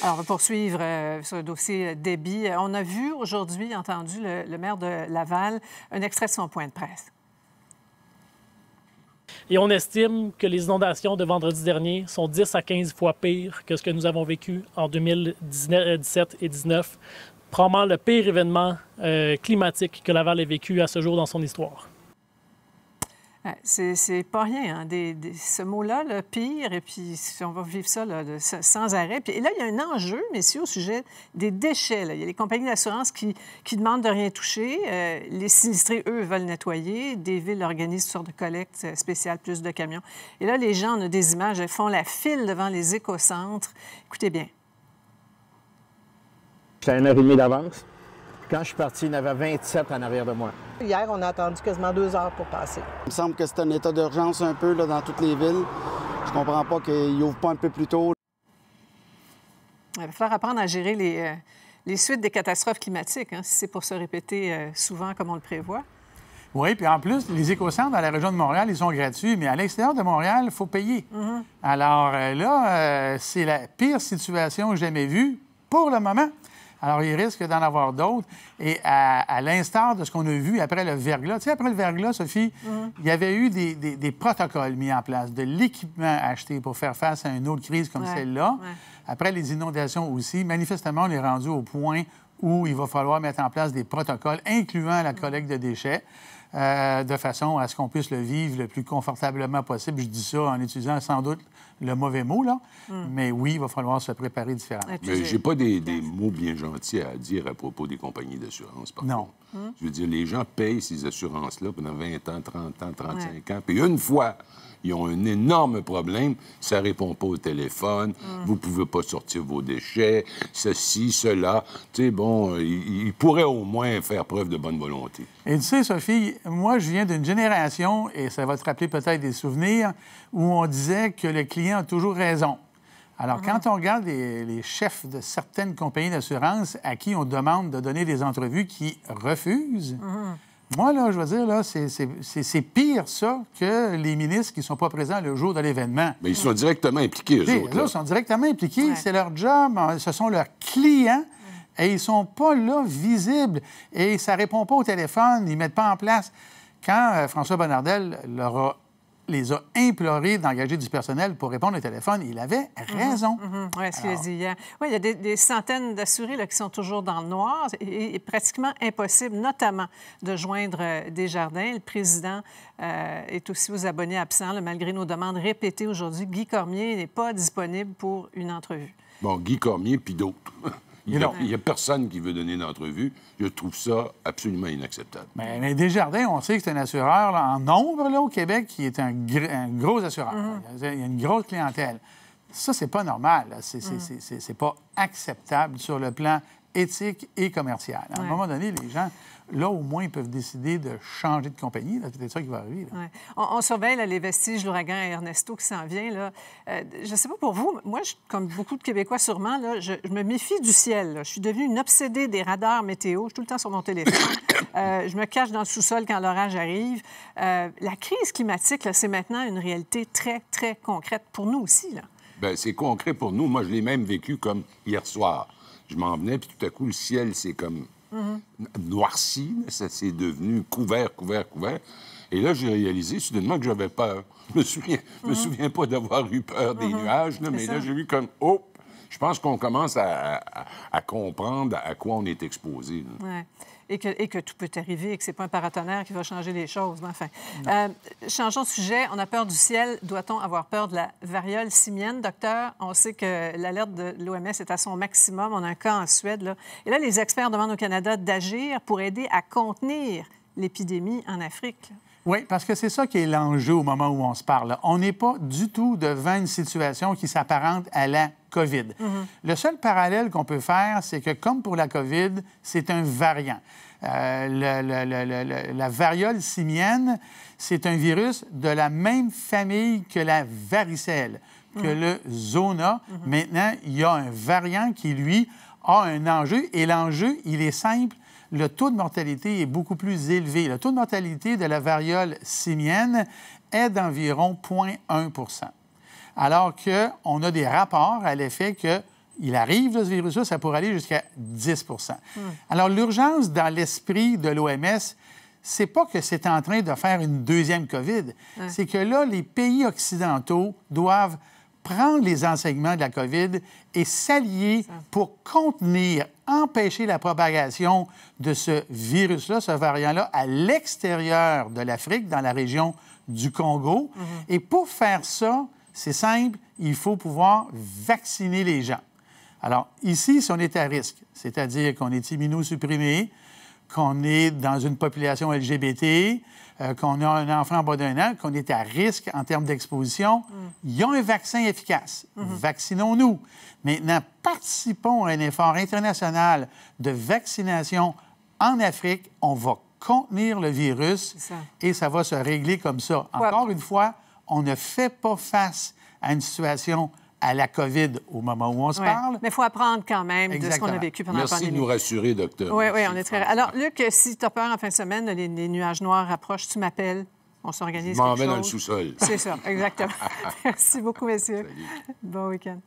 Alors, on va poursuivre ce euh, sur le dossier débit. Euh, on a vu aujourd'hui, entendu le, maire de Laval, un extrait de son point de presse. Et on estime que les inondations de vendredi dernier sont 10 à 15 fois pires que ce que nous avons vécu en 2017 euh, et 2019. Probablement le pire événement climatique que Laval ait vécu à ce jour dans son histoire. C'est pas rien. Hein. ce mot-là, le pire, et puis on va vivre ça sans arrêt. et là, il y a un enjeu, messieurs, au sujet des déchets. Il y a les compagnies d'assurance qui, demandent de rien toucher. Euh, les sinistrés, eux, veulent nettoyer. Des villes organisent une sorte de collecte euh, spéciale, plus de camions. Et là, les gens, on des images, elles font la file devant les écocentres. Écoutez bien. C'est une heure et demie d'avance. Quand je suis parti, il y en avait 27 en arrière de moi. Hier, on a attendu quasiment deux heures pour passer. Il me semble que c'est un état d'urgence un peu dans toutes les villes. Je comprends pas qu'ils n'ouvrent pas un peu plus tôt. Il va falloir apprendre à gérer les, euh, suites des catastrophes climatiques, hein, si c'est pour se répéter euh, souvent comme on le prévoit. Oui, puis en plus, les écocentres dans la région de Montréal, ils sont gratuits, mais à l'extérieur de Montréal, il faut payer. Mhm. Alors euh, là, c'est la pire situation jamais vue pour le moment. Alors, il risque d'en avoir d'autres. Et à, l'instar de ce qu'on a vu après le verglas, tu sais, après le verglas, Sophie, mhm. il y avait eu des, protocoles mis en place, de l'équipement acheté pour faire face à une autre crise comme celle-là. Après les inondations aussi, manifestement, on est rendu au point où il va falloir mettre en place des protocoles, incluant la mhm. collecte de déchets. Euh, de façon à ce qu'on puisse le vivre le plus confortablement possible. Je dis ça en utilisant sans doute le mauvais mot, là. Hmm. Mais oui, il va falloir se préparer différemment. Mais j'ai pas des, des, mots bien gentils à dire à propos des compagnies d'assurance, Non. Hmm. Je veux dire, les gens payent ces assurances-là pendant 20 ans, 30 ans, 35 ans. Puis une fois ils ont un énorme problème. Ça répond pas au téléphone. Hmm. Vous pouvez pas sortir vos déchets. Ceci, cela. Tu sais, bon, ils pourraient au moins faire preuve de bonne volonté. Et tu sais, Sophie, moi, je viens d'une génération, et ça va te rappeler peut-être des souvenirs, où on disait que le client a toujours raison. Alors, quand ah. on regarde les, chefs de certaines compagnies d'assurance à qui on demande de donner des entrevues qui refusent, ah. moi, là, je veux dire, là, c'est pire, ça, que les ministres qui ne sont pas présents le jour de l'événement. Mais ils sont directement impliqués, eux autres. Là. Ils sont directement impliqués. C'est leur job. Hein, ce sont leurs clients et ils sont pas là, visibles, et ça répond pas au téléphone, ils mettent pas en place. Quand euh, François Bonnardel leur les a implorés d'engager du personnel pour répondre au téléphone. Il avait mhm, raison. Mhm, oui, ce il y a des, centaines d'assurés qui sont toujours dans le noir. Il est pratiquement impossible, notamment, de joindre euh, Desjardins. Le président euh, est aussi aux abonnés absents, malgré nos demandes répétées aujourd'hui. Guy Cormier n'est pas disponible pour une entrevue. Bon, Guy Cormier, puis d'autres. Il n'y a, personne qui veut donner vue Je trouve ça absolument inacceptable. Mais Desjardins, on sait que c'est un assureur en nombre là, au Québec qui est un, gros assureur. Mm-hmm. Il y a une grosse clientèle. Ça, c'est pas normal. Mm. C'est pas acceptable sur le plan éthique et commerciale. À un moment donné, les gens, là, au moins, ils peuvent décider de changer de compagnie. C'est ça qui va arriver. On, surveille les vestiges, l'ouragan Ernesto qui s'en vient. Là. Euh, je ne sais pas pour vous, moi, comme beaucoup de Québécois sûrement, là, je, me méfie du ciel. Je suis devenue une obsédée des radars météo. Je suis tout le temps sur mon téléphone. Euh, je me cache dans le sous-sol quand l'orage arrive. Euh, la crise climatique, c'est maintenant une réalité très, très concrète pour nous aussi. Là. Ben, c'est concret pour nous. Moi, je l'ai même vécu comme hier soir je m'en venais, puis tout à coup, le ciel s'est comme mm-hmm. noirci, ça s'est devenu couvert, couvert, couvert. Et là, j'ai réalisé soudainement que j'avais peur. Je me souviens, me mm-hmm. souviens pas d'avoir eu peur des mm-hmm. nuages, mais là, j'ai eu comme oh. Je pense qu'on commence à, comprendre à quoi on est exposé et que, tout peut arriver et que c'est pas un paratonnerre qui va changer les choses. Mais enfin, euh, changeons de sujet. On a peur du ciel. Doit-on avoir peur de la variole simienne, docteur? On sait que l'alerte de l'OMS est à son maximum. On a un cas en Suède. Et là, les experts demandent au Canada d'agir pour aider à contenir l'épidémie en Afrique. Oui, parce que c'est ça qui est l'enjeu au moment où on se parle. On n'est pas du tout devant une situation qui s'apparente à la COVID. Le seul parallèle qu'on peut faire, c'est que comme pour la COVID, c'est un variant. Euh, la variole simienne, c'est un virus de la même famille que la varicelle, que mm. le zona. Mm-hmm. Maintenant, il y a un variant qui, lui, a un enjeu. Et l'enjeu, il est simple. Le taux de mortalité est beaucoup plus élevé. Le taux de mortalité de la variole simienne est d'environ 0,1 alors qu'on a des rapports à l'effet que il arrive, ce virus-là, ça pourrait aller jusqu'à 10 hmm. Alors, l'urgence dans l'esprit de l'OMS, c'est pas que c'est en train de faire une deuxième COVID. C'est que là, les pays occidentaux doivent prendre les enseignements de la COVID et s'allier pour contenir, empêcher la propagation de ce virus-là, ce variant-là, à l'extérieur de l'Afrique, dans la région du Congo. Mm-hmm. Et pour faire ça, c'est simple, il faut pouvoir vacciner les gens. Alors, ici, si on est à risque, c'est-à-dire qu'on est immunosupprimé, qu'on est dans une population LGBT, euh, qu'on a un enfant en bas d'un an, qu'on est à risque en termes d'exposition, mm. il y a un vaccin efficace. Mm-hmm. Vaccinons-nous. Maintenant, participons à un effort international de vaccination en Afrique. On va contenir le virus et ça va se régler comme ça. Encore une fois, on ne fait pas face à une situation à la COVID au moment où on se parle. Mais il faut apprendre quand même de ce qu'on a vécu pendant la pandémie. Merci de nous rassurer, docteur. Oui, oui, on est très... Alors, Luc, si tu as peur en fin de semaine, les, nuages noirs approchent, tu m'appelles, on s'organise Je m'en vais dans le sous-sol. C'est ça, exactement. Merci beaucoup, messieurs. Bon week-end.